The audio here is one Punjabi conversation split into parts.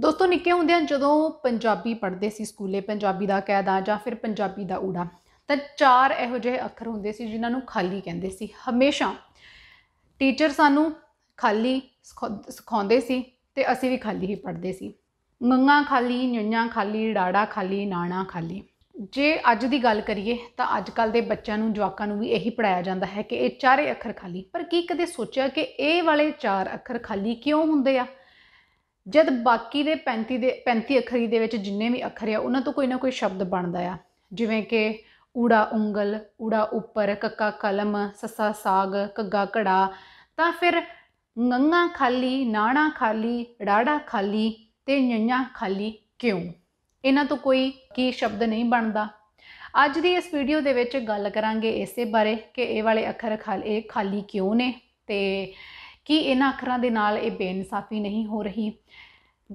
ਦੋਸਤੋ ਨਿੱਕੇ ਹੁੰਦਿਆਂ ਜਦੋਂ ਪੰਜਾਬੀ ਪੜ੍ਹਦੇ ਸੀ ਸਕੂਲੇ ਪੰਜਾਬੀ ਦਾ ਕਾਇਦਾ ਜਾਂ ਫਿਰ ਪੰਜਾਬੀ ਦਾ ਊੜਾ ਤਾਂ ਚਾਰ ਇਹੋ ਜਿਹੇ ਅੱਖਰ ਹੁੰਦੇ ਸੀ ਜਿਨ੍ਹਾਂ ਨੂੰ ਖਾਲੀ ਕਹਿੰਦੇ ਸੀ ਹਮੇਸ਼ਾ ਟੀਚਰ ਸਾਨੂੰ ਖਾਲੀ ਸਿਖਾਉਂਦੇ ਸੀ ਤੇ ਅਸੀਂ ਵੀ ਖਾਲੀ ਹੀ ਪੜ੍ਹਦੇ ਸੀ ਮੰਗਾ ਖਾਲੀ ਨਿੰਨਾ ਖਾਲੀ ਡਾੜਾ ਖਾਲੀ ਨਾਣਾ ਖਾਲੀ ਜੇ ਅੱਜ ਦੀ ਗੱਲ ਕਰੀਏ ਤਾਂ ਅੱਜ ਕੱਲ ਦੇ ਬੱਚਿਆਂ ਨੂੰ ਜਵਾਕਾਂ ਨੂੰ ਵੀ ਇਹੀ ਪੜਾਇਆ ਜਾਂਦਾ ਹੈ ਕਿ ਇਹ ਚਾਰੇ ਅੱਖਰ ਖਾਲੀ ਪਰ ਕੀ ਕਦੇ ਸੋਚਿਆ ਕਿ ਇਹ ਵਾਲੇ ਚਾਰ ਅੱਖਰ ਖਾਲੀ ਕਿਉਂ ਹੁੰਦੇ ਆ ਜਦ ਬਾਕੀ ਦੇ 35 ਦੇ 35 ਅੱਖਰੀ ਦੇ ਵਿੱਚ ਜਿੰਨੇ ਵੀ ਅੱਖਰ ਆ ਉਹਨਾਂ ਤੋਂ ਕੋਈ ਨਾ ਕੋਈ ਸ਼ਬਦ ਬਣਦਾ ਆ ਜਿਵੇਂ ਕਿ ਊੜਾ ਉਂਗਲ ਊੜਾ ਉੱਪਰ ਕੱਕਾ ਕਲਮ ਸੱਸਾ ਸਾਗ ਕੱਗਾ ਘੜਾ ਤਾਂ ਫਿਰ ਨੰਗਾ ਖਾਲੀ ਨਾਣਾ ਖਾਲੀ ਡਾੜਾ ਖਾਲੀ ਤੇ ਨਿਆਂ ਖਾਲੀ ਕਿਉਂ ਇਹਨਾਂ ਤੋਂ ਕੋਈ ਕੀ ਸ਼ਬਦ ਨਹੀਂ ਬਣਦਾ ਅੱਜ ਦੀ ਇਸ ਵੀਡੀਓ ਦੇ ਵਿੱਚ ਗੱਲ ਕਰਾਂਗੇ ਇਸੇ ਬਾਰੇ ਕਿ ਇਹ ਵਾਲੇ ਅੱਖਰ ਖਾਲੀ ਇਹ ਖਾਲੀ ਕਿਉਂ ਨੇ ਤੇ ਕਿ ਇਹਨਾਂ ਅੱਖਰਾਂ ਦੇ ਨਾਲ ਇਹ ਬੇਇਨਸਾਫੀ ਨਹੀਂ ਹੋ ਰਹੀ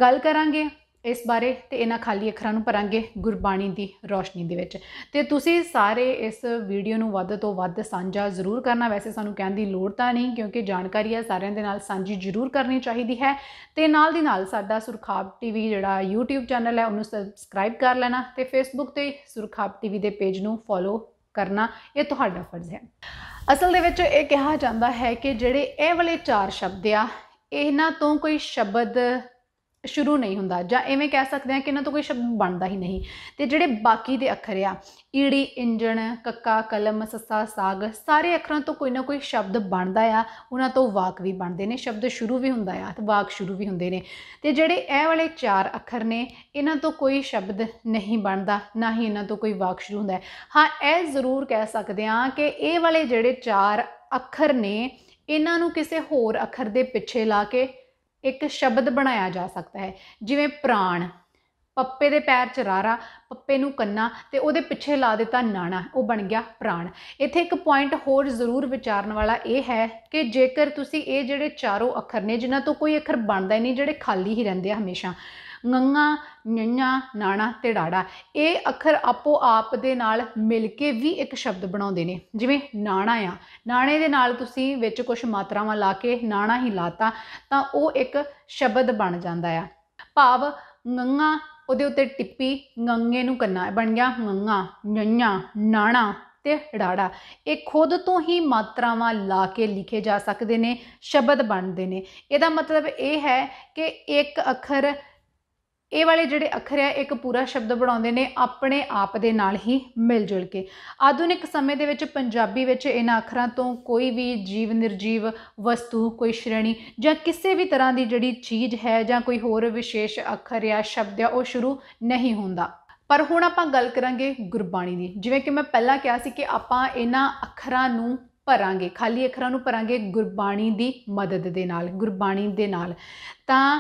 ਗੱਲ ਕਰਾਂਗੇ ਇਸ ਬਾਰੇ ਤੇ ਇਹਨਾਂ ਖਾਲੀ ਅੱਖਰਾਂ ਨੂੰ ਪਰਾਂਗੇ ਗੁਰਬਾਣੀ ਦੀ ਰੋਸ਼ਨੀ ਦੇ ਵਿੱਚ ਤੇ ਤੁਸੀਂ ਸਾਰੇ ਇਸ ਵੀਡੀਓ ਨੂੰ ਵੱਧ ਤੋਂ ਵੱਧ ਸਾਂਝਾ ਜ਼ਰੂਰ ਕਰਨਾ ਵੈਸੇ ਸਾਨੂੰ ਕਹਿਣ ਦੀ ਲੋੜ ਤਾਂ ਨਹੀਂ ਕਿਉਂਕਿ ਜਾਣਕਾਰੀ ਹੈ ਸਾਰਿਆਂ ਦੇ ਨਾਲ ਸਾਂਝੀ ਜ਼ਰੂਰ ਕਰਨੀ ਚਾਹੀਦੀ ਹੈ ਤੇ ਨਾਲ ਦੀ ਨਾਲ ਸਾਡਾ ਸੁਰਖਾਬ ਟੀਵੀ ਜਿਹੜਾ YouTube ਚੈਨਲ ਹੈ ਉਹਨੂੰ ਸਬਸਕ੍ਰਾਈਬ ਕਰ ਲੈਣਾ ਤੇ Facebook ਤੇ ਸੁਰਖਾਬ ਟੀਵੀ ਦੇ ਪੇਜ ਨੂੰ ਫੋਲੋ ਕਰਨਾ ਇਹ ਤੁਹਾਡਾ ਫਰਜ਼ ਹੈ ਅਸਲ ਦੇ ਵਿੱਚ ਇਹ ਕਿਹਾ ਜਾਂਦਾ ਹੈ ਕਿ ਜਿਹੜੇ ਇਹ ਵਾਲੇ ਚਾਰ ਸ਼ਬਦ ਆ ਇਹਨਾਂ ਤੋਂ ਕੋਈ ਸ਼ਬਦ ਸ਼ੁਰੂ ਨਹੀਂ ਹੁੰਦਾ ਜਾਂ ਐਵੇਂ ਕਹਿ ਸਕਦੇ ਹਾਂ ਕਿ ਇਹਨਾਂ ਤੋਂ ਕੋਈ ਸ਼ਬਦ ਬਣਦਾ ਹੀ ਨਹੀਂ ਤੇ ਜਿਹੜੇ ਬਾਕੀ ਦੇ ਅੱਖਰ ਆ ਈੜੀ ਇੰਜਣ ਕੱਕਾ ਕਲਮ ਸੱਸਾ ਸਾਗ ਸਾਰੇ ਅੱਖਰਾਂ ਤੋਂ ਕੋਈ ਨਾ ਕੋਈ ਸ਼ਬਦ ਬਣਦਾ ਆ ਉਹਨਾਂ ਤੋਂ ਵਾਕ ਵੀ ਬਣਦੇ ਨੇ ਸ਼ਬਦ ਸ਼ੁਰੂ ਵੀ ਹੁੰਦਾ ਆ ਤੇ ਵਾਕ ਸ਼ੁਰੂ ਵੀ ਹੁੰਦੇ ਨੇ ਤੇ ਜਿਹੜੇ ਇਹ ਵਾਲੇ ਚਾਰ ਅੱਖਰ ਨੇ ਇਹਨਾਂ ਤੋਂ ਕੋਈ ਸ਼ਬਦ ਨਹੀਂ ਬਣਦਾ ਨਾ ਹੀ ਇਹਨਾਂ ਤੋਂ ਕੋਈ ਵਾਕ ਸ਼ੁਰੂ ਹੁੰਦਾ ਹਾਂ ਇਹ ਜ਼ਰੂਰ ਕਹਿ ਸਕਦੇ ਹਾਂ ਕਿ ਇਹ ਵਾਲੇ ਜਿਹੜੇ ਚਾਰ ਅੱਖਰ ਨੇ ਇਹਨਾਂ ਨੂੰ ਕਿਸੇ ਹੋਰ ਅੱਖਰ ਦੇ ਪਿੱਛੇ ਲਾ ਕੇ ਇੱਕ ਸ਼ਬਦ ਬਣਾਇਆ ਜਾ ਸਕਦਾ ਹੈ ਜਿਵੇਂ ਪ੍ਰਾਣ ਪੱਪੇ ਦੇ ਪੈਰ 'ਚ ਰਾਰਾ ਪੱਪੇ ਨੂੰ ਕੰਨਾ ਤੇ ਉਹਦੇ ਪਿੱਛੇ ਲਾ ਦਿੱਤਾ ਨਾਣਾ ਉਹ ਬਣ ਗਿਆ ਪ੍ਰਾਣ ਇੱਥੇ ਇੱਕ ਪੁਆਇੰਟ ਹੋਰ ਜ਼ਰੂਰ ਵਿਚਾਰਨ ਵਾਲਾ ਇਹ ਹੈ ਕਿ ਜੇਕਰ ਤੁਸੀਂ ਇਹ ਜਿਹੜੇ ਚਾਰੋਂ ਅੱਖਰ ਨੇ ਜਿਨ੍ਹਾਂ ਤੋਂ ਕੋਈ ਅੱਖਰ ਬਣਦਾ ਹੀ ਨਹੀਂ ਜਿਹੜੇ ਖਾਲੀ ਹੀ ਰਹਿੰਦੇ ਆ ਹਮੇਸ਼ਾ ngੰਗਾ ਣਣਾ ਨਾਣਾ ਤੇ ਡਾੜਾ ਇਹ ਅੱਖਰ ਆਪੋ ਆਪ ਦੇ ਨਾਲ ਮਿਲ ਕੇ ਵੀ ਇੱਕ ਸ਼ਬਦ ਬਣਾਉਂਦੇ ਨੇ ਜਿਵੇਂ ਨਾਣਾ ਆ ਨਾਣੇ ਦੇ ਨਾਲ ਤੁਸੀਂ ਵਿੱਚ ਕੁਝ ਮਾਤਰਾਵਾਂ ਲਾ ਕੇ ਨਾਣਾ ਹੀ ਲਾਤਾ ਤਾਂ ਉਹ ਇੱਕ ਸ਼ਬਦ ਬਣ ਜਾਂਦਾ ਆ ਭਾਵ ngੰਗਾ ਉਹਦੇ ਉੱਤੇ ਟਿੱਪੀ ਗੰਗੇ ਨੂੰ ਕੰਨਾ ਬਣ ਗਿਆ ngੰਗਾ ਣਣਾ ਨਾਣਾ ਤੇ ਡਾੜਾ ਇਹ ਖੁਦ ਤੋਂ ਹੀ ਮਾਤਰਾਵਾਂ ਲਾ ਕੇ ਲਿਖੇ ਜਾ ਸਕਦੇ ਨੇ ਸ਼ਬਦ ਬਣਦੇ ਨੇ ਇਹਦਾ ਮਤਲਬ ਇਹ ਹੈ ਕਿ ਇੱਕ ਅੱਖਰ ਇਹ ਵਾਲੇ ਜਿਹੜੇ ਅੱਖਰ ਆ ਇੱਕ ਪੂਰਾ ਸ਼ਬਦ ਬਣਾਉਂਦੇ ਨੇ ਆਪਣੇ ਆਪ ਦੇ ਨਾਲ ਹੀ ਮਿਲ ਜੁਲ ਕੇ ਆਧੁਨਿਕ ਸਮੇਂ ਦੇ ਵਿੱਚ ਪੰਜਾਬੀ ਵਿੱਚ ਇਹਨਾਂ ਅੱਖਰਾਂ ਤੋਂ ਕੋਈ ਵੀ ਜੀਵ ਨਿਰਜੀਵ ਵਸਤੂ ਕੋਈ ਸ਼੍ਰੇਣੀ ਜਾਂ ਕਿਸੇ ਵੀ ਤਰ੍ਹਾਂ ਦੀ ਜਿਹੜੀ ਚੀਜ਼ ਹੈ ਜਾਂ ਕੋਈ ਹੋਰ ਵਿਸ਼ੇਸ਼ ਅੱਖਰ ਜਾਂ ਸ਼ਬਦ ਆ ਉਹ ਸ਼ੁਰੂ ਨਹੀਂ ਹੁੰਦਾ ਪਰ ਹੁਣ ਆਪਾਂ ਗੱਲ ਕਰਾਂਗੇ ਗੁਰਬਾਣੀ ਦੀ ਜਿਵੇਂ ਕਿ ਮੈਂ ਪਹਿਲਾਂ ਕਿਹਾ ਸੀ ਕਿ ਆਪਾਂ ਇਹਨਾਂ ਅੱਖਰਾਂ ਨੂੰ ਭਰਾਂਗੇ ਖਾਲੀ ਅੱਖਰਾਂ ਨੂੰ ਭਰਾਂਗੇ ਗੁਰਬਾਣੀ ਦੀ ਮਦਦ ਦੇ ਨਾਲ ਗੁਰਬਾਣੀ ਦੇ ਨਾਲ ਤਾਂ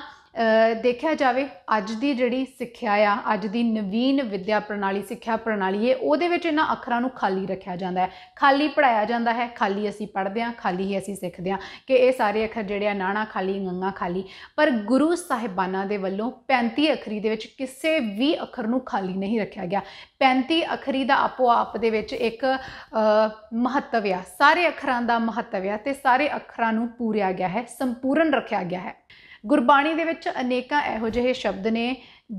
ਦੇਖਿਆ ਜਾਵੇ ਅੱਜ ਦੀ ਜਿਹੜੀ ਸਿੱਖਿਆ ਆ ਅੱਜ ਦੀ ਨਵੀਨ ਵਿੱਦਿਆ ਪ੍ਰਣਾਲੀ ਸਿੱਖਿਆ ਪ੍ਰਣਾਲੀ ਹੈ ਉਹਦੇ ਵਿੱਚ ਇਹਨਾਂ ਅੱਖਰਾਂ ਨੂੰ ਖਾਲੀ ਰੱਖਿਆ ਜਾਂਦਾ ਹੈ ਖਾਲੀ ਪੜਾਇਆ ਜਾਂਦਾ ਹੈ ਖਾਲੀ ਅਸੀਂ ਪੜ੍ਹਦੇ ਹਾਂ ਖਾਲੀ ਹੀ ਅਸੀਂ ਸਿੱਖਦੇ ਹਾਂ ਕਿ ਇਹ ਸਾਰੇ ਅੱਖਰ ਜਿਹੜੇ ਆ ਨਾਣਾ ਖਾਲੀ ਗੰਗਾ ਖਾਲੀ ਪਰ ਗੁਰੂ ਸਾਹਿਬਾਨਾਂ ਦੇ ਵੱਲੋਂ 35 ਅਖਰੀ ਦੇ ਵਿੱਚ ਕਿਸੇ ਵੀ ਅੱਖਰ ਨੂੰ ਖਾਲੀ ਨਹੀਂ ਰੱਖਿਆ ਗਿਆ 35 ਅਖਰੀ ਦਾ ਆਪੋ ਆਪ ਦੇ ਵਿੱਚ ਇੱਕ ਮਹੱਤਵ ਆ ਸਾਰੇ ਅੱਖਰਾਂ ਦਾ ਮਹੱਤਵ ਆ ਤੇ ਸਾਰੇ ਅੱਖਰਾਂ ਨੂੰ ਪੂਰਿਆ ਗਿਆ ਹੈ ਸੰਪੂਰਨ ਰੱਖਿਆ ਗਿਆ ਹੈ ਗੁਰਬਾਣੀ ਦੇ ਵਿੱਚ ਅਨੇਕਾਂ ਇਹੋ ਜਿਹੇ ਸ਼ਬਦ ਨੇ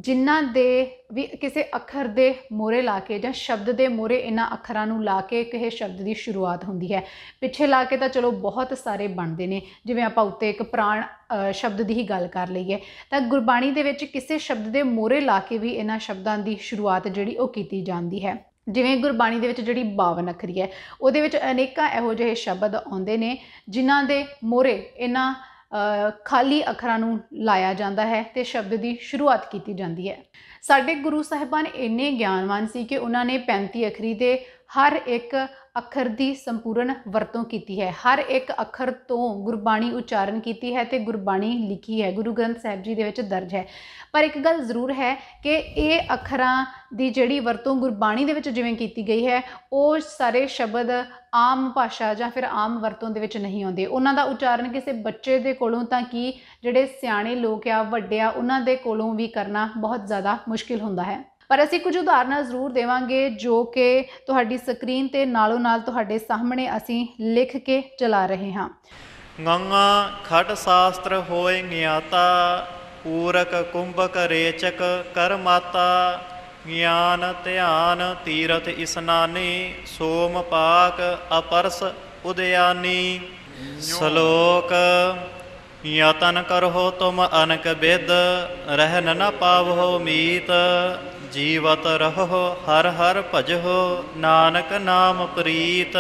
ਜਿਨ੍ਹਾਂ ਦੇ ਵੀ ਕਿਸੇ ਅੱਖਰ ਦੇ ਮੋਰੇ ਲਾ ਕੇ ਜਾਂ ਸ਼ਬਦ ਦੇ ਮੋਰੇ ਇਹਨਾਂ ਅੱਖਰਾਂ ਨੂੰ ਲਾ ਕੇ ਕਿਸੇ ਸ਼ਬਦ ਦੀ ਸ਼ੁਰੂਆਤ ਹੁੰਦੀ ਹੈ ਪਿੱਛੇ ਲਾ ਕੇ ਤਾਂ ਚਲੋ ਬਹੁਤ ਸਾਰੇ ਬਣਦੇ ਨੇ ਜਿਵੇਂ ਆਪਾਂ ਉੱਤੇ ਇੱਕ ਪ੍ਰਾਣ ਸ਼ਬਦ ਦੀ ਹੀ ਗੱਲ ਕਰ ਲਈਏ ਤਾਂ ਗੁਰਬਾਣੀ ਦੇ ਵਿੱਚ ਕਿਸੇ ਸ਼ਬਦ ਦੇ ਮੋਰੇ ਲਾ ਕੇ ਵੀ ਇਹਨਾਂ ਸ਼ਬਦਾਂ ਦੀ ਸ਼ੁਰੂਆਤ ਜਿਹੜੀ ਉਹ ਕੀਤੀ ਜਾਂਦੀ ਹੈ ਜਿਵੇਂ ਗੁਰਬਾਣੀ ਦੇ ਵਿੱਚ ਜਿਹੜੀ 52 ਅੱਖਰੀ ਹੈ ਉਹਦੇ ਵਿੱਚ ਅਨੇਕਾਂ ਇਹੋ ਜਿਹੇ ਸ਼ਬਦ ਆਉਂਦੇ ਨੇ ਜਿਨ੍ਹਾਂ ਦੇ ਮੋਰੇ ਇਹਨਾਂ ਖਾਲੀ ਅੱਖਰਾਂ ਨੂੰ ਲਾਇਆ ਜਾਂਦਾ ਹੈ ਤੇ ਸ਼ਬਦ ਦੀ ਸ਼ੁਰੂਆਤ ਕੀਤੀ ਜਾਂਦੀ ਹੈ ਸਾਡੇ ਗੁਰੂ ਸਾਹਿਬਾਨ ਇੰਨੇ ਗਿਆਨਵਾਨ ਸੀ ਕਿ ਉਹਨਾਂ ਨੇ 35 ਅਖਰੀ ਤੇ ਹਰ ਇੱਕ ਅੱਖਰ ਦੀ ਸੰਪੂਰਨ ਵਰਤੋਂ ਕੀਤੀ ਹੈ ਹਰ ਇੱਕ ਅੱਖਰ ਤੋਂ ਗੁਰਬਾਣੀ ਉਚਾਰਨ ਕੀਤੀ ਹੈ ਤੇ ਗੁਰਬਾਣੀ ਲਿਖੀ ਹੈ ਗੁਰੂ ਗ੍ਰੰਥ ਸਾਹਿਬ ਜੀ ਦੇ ਵਿੱਚ ਦਰਜ ਹੈ ਪਰ ਇੱਕ ਗੱਲ ਜ਼ਰੂਰ ਹੈ ਕਿ ਇਹ ਅੱਖਰਾਂ ਦੀ ਜਿਹੜੀ ਵਰਤੋਂ ਗੁਰਬਾਣੀ ਦੇ ਵਿੱਚ ਜਿਵੇਂ ਕੀਤੀ ਗਈ ਹੈ ਉਹ ਸਾਰੇ ਸ਼ਬਦ ਆਮ ਭਾਸ਼ਾ ਜਾਂ ਫਿਰ ਆਮ ਵਰਤੋਂ ਦੇ ਵਿੱਚ ਨਹੀਂ ਆਉਂਦੇ ਉਹਨਾਂ ਦਾ ਉਚਾਰਨ ਕਿਸੇ ਬੱਚੇ ਦੇ ਕੋਲੋਂ ਤਾਂ ਕੀ ਜਿਹੜੇ ਸਿਆਣੇ ਲੋਕ ਆ ਵੱਡੇ ਆ ਉਹਨਾਂ ਦੇ ਕੋਲੋਂ ਵੀ ਕਰਨਾ ਬਹੁਤ ਜ਼ਿਆਦਾ ਮੁਸ਼ਕਿਲ ਹੁੰਦਾ ਹੈ ਪਰ ਅਸੀਂ ਕੁਝ ਉਦਾਹਰਨਾਂ ਜ਼ਰੂਰ ਦੇਵਾਂਗੇ ਜੋ ਕਿ ਤੁਹਾਡੀ ਸਕਰੀਨ ਤੇ ਨਾਲੋਂ ਨਾਲ ਤੁਹਾਡੇ ਸਾਹਮਣੇ ਅਸੀਂ ਲਿਖ ਕੇ ਚਲਾ ਰਹੇ ਹਾਂ ਗੰਗਾ ਖਟ ਸ਼ਾਸਤਰ ਹੋਏ ਗਿਆਤਾ ਪੂਰਕ ਕੁੰਭਕ ਰੇਚਕ ਕਰਮਾਤਾ ਗਿਆਨ ਧਿਆਨ ਤੀਰਥ ਇਸਨਾਨੀ ਸੋਮ ਪਾਕ ਅਪਰਸ ਉਦਿਆਨੀ ਸ਼ਲੋਕ ਯਤਨ ਕਰੋ ਤੁਮ ਅਨਕ ਬਿਦ ਰਹਿ ਨ ਪਾਵੋ ਮੀਤ ਜੀਵਤ ਰਹੋ ਹਰ ਹਰ ਭਜੋ ਨਾਨਕ ਨਾਮ ਪ੍ਰੀਤ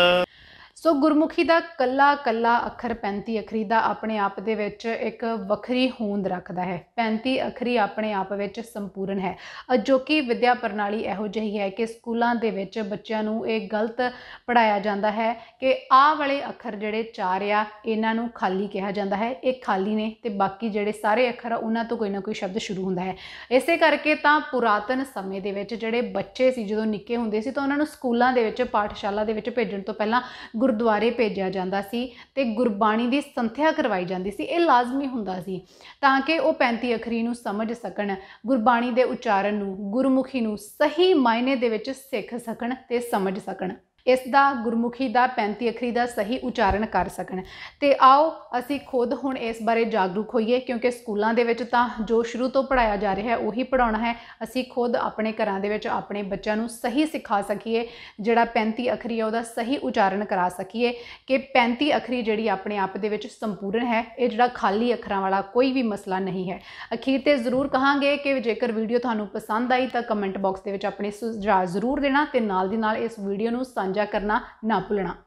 ਸੋ ਗੁਰਮੁਖੀ ਦਾ ਕੱਲਾ ਕੱਲਾ ਅੱਖਰ 35 ਅੱਖਰੀ ਦਾ ਆਪਣੇ ਆਪ ਦੇ ਵਿੱਚ ਇੱਕ ਵੱਖਰੀ ਹੋਂਦ ਰੱਖਦਾ ਹੈ 35 ਅੱਖਰੀ ਆਪਣੇ ਆਪ ਵਿੱਚ ਸੰਪੂਰਨ ਹੈ ਅਜੋਕੀ ਵਿਦਿਆ ਪ੍ਰਣਾਲੀ ਇਹੋ ਜਿਹੀ ਹੈ ਕਿ ਸਕੂਲਾਂ ਦੇ ਵਿੱਚ ਬੱਚਿਆਂ ਨੂੰ ਇਹ ਗਲਤ ਪੜਾਇਆ ਜਾਂਦਾ ਹੈ ਕਿ ਆਹ ਵਾਲੇ ਅੱਖਰ ਜਿਹੜੇ ਚਾਰ ਆ ਇਹਨਾਂ ਨੂੰ ਖਾਲੀ ਕਿਹਾ ਜਾਂਦਾ ਹੈ ਇਹ ਖਾਲੀ ਨੇ ਤੇ ਬਾਕੀ ਜਿਹੜੇ ਸਾਰੇ ਅੱਖਰ ਆ ਉਹਨਾਂ ਤੋਂ ਕੋਈ ਨਾ ਕੋਈ ਸ਼ਬਦ ਸ਼ੁਰੂ ਹੁੰਦਾ ਹੈ ਇਸੇ ਕਰਕੇ ਤਾਂ ਪੁਰਾਤਨ ਸਮੇਂ ਦੇ ਵਿੱਚ ਜਿਹੜੇ ਬੱਚੇ ਸੀ ਜਦੋਂ ਨਿੱਕੇ ਹੁੰਦੇ ਸੀ ਤਾਂ ਉਹਨਾਂ ਨੂੰ ਸਕੂਲਾਂ ਦੇ ਵਿੱਚ ਪਾਠਸ਼ਾਲਾ ਦੇ ਵਿੱਚ ਭੇਜਣ ਤੋਂ ਪਹਿਲਾਂ ਗੁਰ ਗੁਰਦੁਆਰੇ ਭੇਜਿਆ ਜਾਂਦਾ ਸੀ ਤੇ ਗੁਰਬਾਣੀ ਦੀ ਸੰਥਿਆ ਕਰਵਾਈ ਜਾਂਦੀ ਸੀ ਇਹ ਲਾਜ਼ਮੀ ਹੁੰਦਾ ਸੀ ਤਾਂ ਕਿ ਉਹ 35 ਅਖਰੀ ਨੂੰ ਸਮਝ ਸਕਣ ਗੁਰਬਾਣੀ ਦੇ ਉਚਾਰਨ ਨੂੰ ਗੁਰਮੁਖੀ ਨੂੰ ਸਹੀ ਮਾਇਨੇ ਦੇ ਵਿੱਚ ਸਿੱਖ ਸਕਣ ਤੇ ਸਮਝ ਸਕਣ ਇਸ ਦਾ ਗੁਰਮੁਖੀ ਦਾ 35 ਅੱਖਰੀ ਦਾ ਸਹੀ ਉਚਾਰਨ ਕਰ ਸਕਣ ਤੇ ਆਓ ਅਸੀਂ ਖੁਦ ਹੁਣ ਇਸ ਬਾਰੇ ਜਾਗਰੂਕ ਹੋਈਏ ਕਿਉਂਕਿ ਸਕੂਲਾਂ ਦੇ ਵਿੱਚ ਤਾਂ ਜੋ ਸ਼ੁਰੂ ਤੋਂ ਪੜਾਇਆ ਜਾ ਰਿਹਾ ਹੈ ਉਹੀ ਪੜਾਉਣਾ ਹੈ ਅਸੀਂ ਖੁਦ ਆਪਣੇ ਘਰਾਂ ਦੇ ਵਿੱਚ ਆਪਣੇ ਬੱਚਿਆਂ ਨੂੰ ਸਹੀ ਸਿਖਾ ਸਕੀਏ ਜਿਹੜਾ 35 ਅੱਖਰੀ ਹੈ ਉਹਦਾ ਸਹੀ ਉਚਾਰਨ ਕਰਾ ਸਕੀਏ ਕਿ 35 ਅੱਖਰੀ ਜਿਹੜੀ ਆਪਣੇ ਆਪ ਦੇ ਵਿੱਚ ਸੰਪੂਰਨ ਹੈ ਇਹ ਜਿਹੜਾ ਖਾਲੀ ਅੱਖਰਾਂ ਵਾਲਾ ਕੋਈ ਵੀ ਮਸਲਾ ਨਹੀਂ ਹੈ ਅਖੀਰ ਤੇ ਜ਼ਰੂਰ ਕਹਾਂਗੇ ਕਿ ਜੇਕਰ ਵੀਡੀਓ ਤੁਹਾਨੂੰ ਪਸੰਦ ਆਈ ਤਾਂ ਕਮੈਂਟ ਬਾਕਸ ਦੇ ਵਿੱਚ ਆਪਣੇ ਸੁਝਾਅ ਜ਼ਰੂਰ ਦੇਣਾ ਤੇ ਨਾਲ ਦੀ ਨਾਲ ਇਸ ਵੀਡੀਓ ਨੂੰ ਸਾਂਝਾ ਸਾਂਝਾ ਕਰਨਾ ਨਾ ਭੁੱਲਣਾ